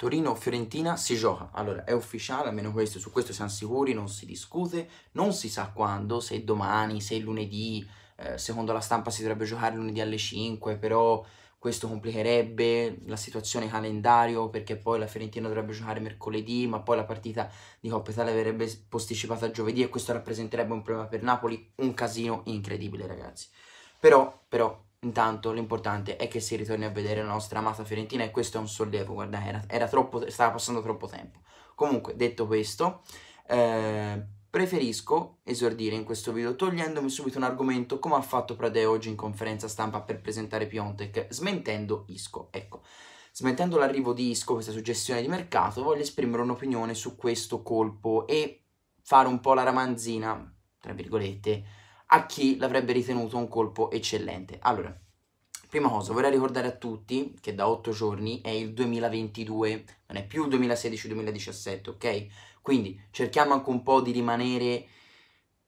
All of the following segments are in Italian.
Torino-Fiorentina si gioca, allora è ufficiale, almeno questo, su questo siamo sicuri, non si discute, non si sa quando, se domani, se lunedì, eh, secondo la stampa si dovrebbe giocare lunedì alle 5, però questo complicherebbe la situazione calendario perché poi la Fiorentina dovrebbe giocare mercoledì, ma poi la partita di Coppa Italia verrebbe posticipata a giovedì e questo rappresenterebbe un problema per Napoli, un casino incredibile ragazzi. Però, però, Intanto l'importante è che si ritorni a vedere la nostra amata Fiorentina e questo è un sollievo, guarda, era, era troppo, stava passando troppo tempo. Comunque, detto questo, eh, preferisco esordire in questo video togliendomi subito un argomento come ha fatto Prade oggi in conferenza stampa per presentare Piontek, smentendo Isco, ecco. Smentendo l'arrivo di Isco, questa suggestione di mercato, voglio esprimere un'opinione su questo colpo e fare un po' la ramanzina, tra virgolette, a chi l'avrebbe ritenuto un colpo eccellente. Allora, prima cosa, vorrei ricordare a tutti che da 8 giorni è il 2022, non è più il 2016-2017, ok? Quindi cerchiamo anche un po' di rimanere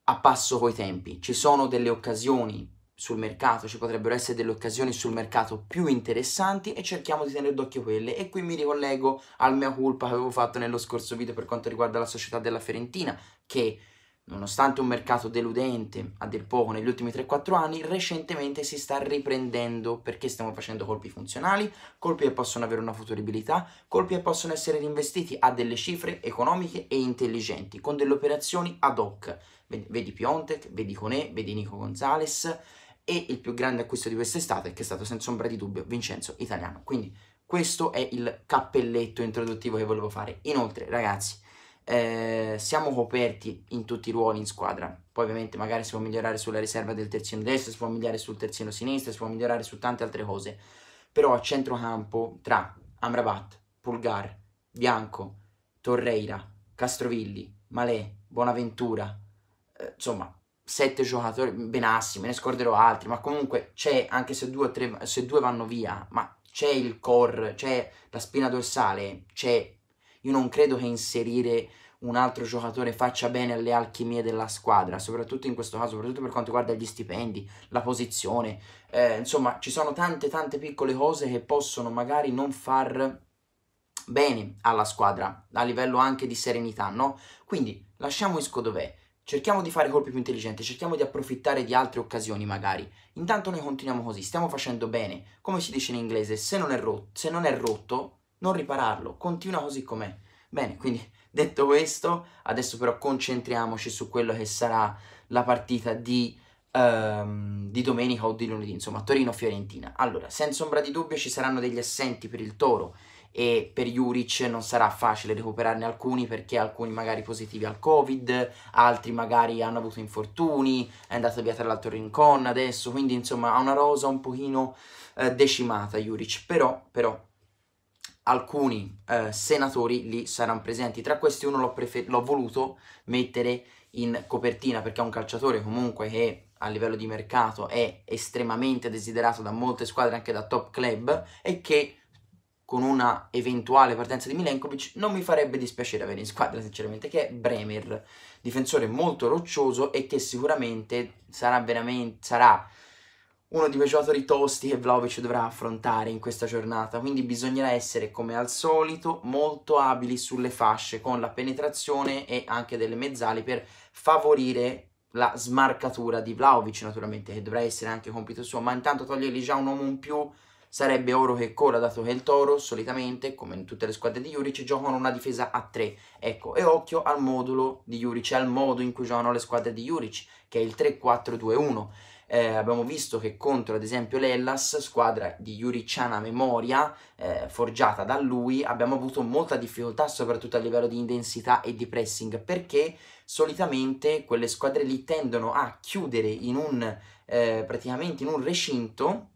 a passo coi tempi. Ci sono delle occasioni sul mercato, ci potrebbero essere delle occasioni sul mercato più interessanti e cerchiamo di tenere d'occhio quelle. E qui mi ricollego al mia colpa che avevo fatto nello scorso video per quanto riguarda la società della Fiorentina, che Nonostante un mercato deludente a dir poco negli ultimi 3-4 anni, recentemente si sta riprendendo perché stiamo facendo colpi funzionali, colpi che possono avere una futuribilità, colpi che possono essere reinvestiti a delle cifre economiche e intelligenti, con delle operazioni ad hoc. Vedi Piontek, vedi Conè, vedi Nico Gonzales e il più grande acquisto di quest'estate che è stato senza ombra di dubbio Vincenzo Italiano. Quindi questo è il cappelletto introduttivo che volevo fare. Inoltre ragazzi eh, siamo coperti in tutti i ruoli in squadra. Poi ovviamente magari si può migliorare sulla riserva del terzino destro, si può migliorare sul terzino sinistro, si può migliorare su tante altre cose. Però a centrocampo tra Amrabat, Pulgar, Bianco, Torreira, Castrovilli, Malè, Bonaventura, eh, insomma, sette giocatori, benassi, me ne scorderò altri, ma comunque c'è, anche se due, tre, se due vanno via, ma c'è il core, c'è la spina dorsale, c'è io non credo che inserire un altro giocatore faccia bene alle alchimie della squadra, soprattutto in questo caso, soprattutto per quanto riguarda gli stipendi, la posizione, eh, insomma ci sono tante tante piccole cose che possono magari non far bene alla squadra a livello anche di serenità, no? Quindi lasciamo Isco dov'è, cerchiamo di fare colpi più intelligenti, cerchiamo di approfittare di altre occasioni magari. Intanto noi continuiamo così, stiamo facendo bene, come si dice in inglese, se non è, rot- se non è rotto non ripararlo, continua così com'è. Bene, quindi detto questo, adesso però concentriamoci su quello che sarà la partita di, um, di domenica o di lunedì, insomma Torino-Fiorentina. Allora, senza ombra di dubbio ci saranno degli assenti per il Toro e per Juric non sarà facile recuperarne alcuni perché alcuni magari positivi al covid, altri magari hanno avuto infortuni, è andato via tra l'altro Rincon adesso, quindi insomma ha una rosa un pochino eh, decimata Juric, però, però alcuni eh, senatori lì saranno presenti. Tra questi uno l'ho, prefer- l'ho, voluto mettere in copertina perché è un calciatore comunque che a livello di mercato è estremamente desiderato da molte squadre, anche da top club, e che con una eventuale partenza di Milenkovic non mi farebbe dispiacere avere in squadra sinceramente, che è Bremer, difensore molto roccioso e che sicuramente sarà veramente... sarà uno di quei giocatori tosti che Vlaovic dovrà affrontare in questa giornata, quindi bisognerà essere come al solito molto abili sulle fasce con la penetrazione e anche delle mezzali per favorire la smarcatura di Vlaovic naturalmente che dovrà essere anche compito suo, ma intanto togliergli già un uomo in più sarebbe oro che cola dato che il Toro solitamente come in tutte le squadre di Juric giocano una difesa a 3 ecco e occhio al modulo di Juric al modo in cui giocano le squadre di Juric che è il 3-4-2-1 eh, abbiamo visto che contro ad esempio l'Ellas, squadra di Juriciana memoria eh, forgiata da lui, abbiamo avuto molta difficoltà soprattutto a livello di intensità e di pressing perché solitamente quelle squadre lì tendono a chiudere in un, eh, praticamente in un recinto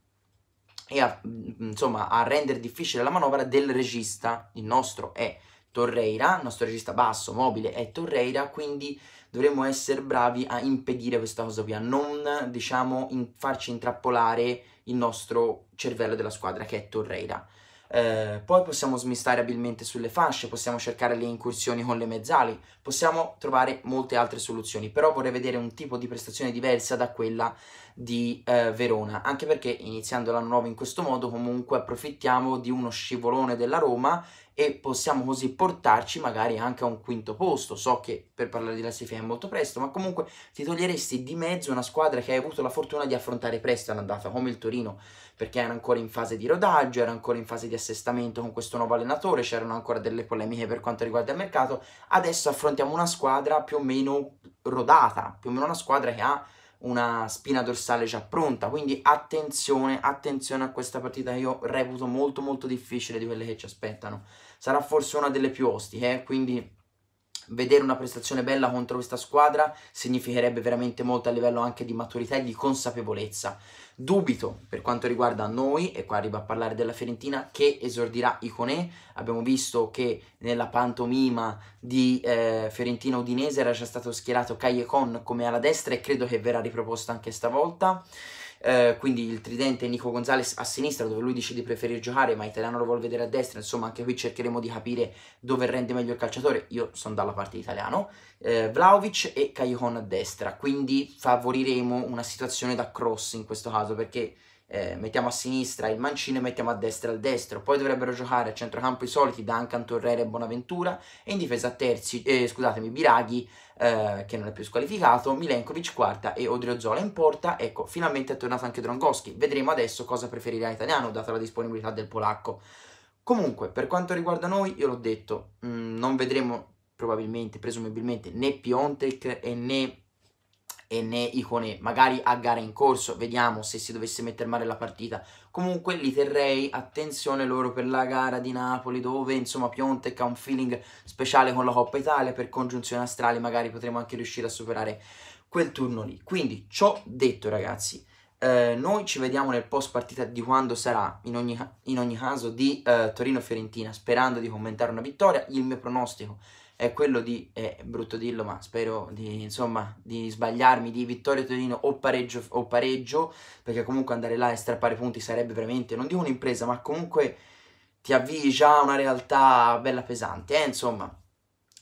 e a, mm, insomma a rendere difficile la manovra del regista, il nostro è Torreira, il nostro regista basso, mobile è Torreira, quindi dovremmo essere bravi a impedire questa cosa qui, a non, diciamo, in, farci intrappolare il nostro cervello della squadra, che è Torreira. Eh, poi possiamo smistare abilmente sulle fasce, possiamo cercare le incursioni con le mezzali, possiamo trovare molte altre soluzioni, però vorrei vedere un tipo di prestazione diversa da quella di eh, Verona, anche perché iniziando l'anno nuovo in questo modo comunque approfittiamo di uno scivolone della Roma e possiamo così portarci magari anche a un quinto posto. So che per parlare di classifica è molto presto, ma comunque ti toglieresti di mezzo una squadra che hai avuto la fortuna di affrontare presto all'andata, come il Torino, perché era ancora in fase di rodaggio, era ancora in fase di assestamento con questo nuovo allenatore, c'erano ancora delle polemiche per quanto riguarda il mercato. Adesso affrontiamo una squadra più o meno rodata, più o meno una squadra che ha una spina dorsale già pronta. Quindi attenzione, attenzione a questa partita che io reputo molto molto difficile di quelle che ci aspettano sarà forse una delle più ostiche, eh. quindi vedere una prestazione bella contro questa squadra significherebbe veramente molto a livello anche di maturità e di consapevolezza. Dubito per quanto riguarda noi, e qua arrivo a parlare della Fiorentina, che esordirà Iconè. Abbiamo visto che nella pantomima di eh, Fiorentina Udinese era già stato schierato Con come alla destra e credo che verrà riproposto anche stavolta. Eh, quindi il tridente Nico Gonzalez a sinistra dove lui dice di preferire giocare ma Italiano lo vuole vedere a destra, insomma anche qui cercheremo di capire dove rende meglio il calciatore, io sono dalla parte italiano, eh, Vlaovic e Cajon a destra, quindi favoriremo una situazione da cross in questo caso perché eh, mettiamo a sinistra il Mancino e mettiamo a destra il destro. Poi dovrebbero giocare a centrocampo i soliti Duncan, Torrere e Bonaventura e in difesa a terzi, eh, scusatemi, Biraghi eh, che non è più squalificato, Milenkovic quarta e Odrio Zola in porta. Ecco, finalmente è tornato anche Dronkowski. Vedremo adesso cosa preferirà italiano, data la disponibilità del polacco. Comunque, per quanto riguarda noi, io l'ho detto, mh, mm, non vedremo probabilmente, presumibilmente, né Piontek e né e né Icone, magari a gara in corso, vediamo se si dovesse mettere male la partita. Comunque li terrei, attenzione loro per la gara di Napoli dove insomma Piontek ha un feeling speciale con la Coppa Italia, per congiunzione astrale magari potremo anche riuscire a superare quel turno lì. Quindi ciò detto ragazzi, eh, noi ci vediamo nel post partita di quando sarà, in ogni, in ogni caso, di eh, Torino-Fiorentina, sperando di commentare una vittoria. Il mio pronostico è quello di, è brutto dirlo, ma spero di, insomma, di sbagliarmi, di vittoria Torino o pareggio, o pareggio, perché comunque andare là e strappare punti sarebbe veramente, non dico un'impresa, ma comunque ti avvii già a una realtà bella pesante, eh, insomma,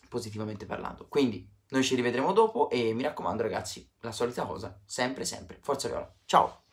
positivamente parlando. Quindi, noi ci rivedremo dopo e mi raccomando ragazzi, la solita cosa, sempre sempre, forza Viola, ciao!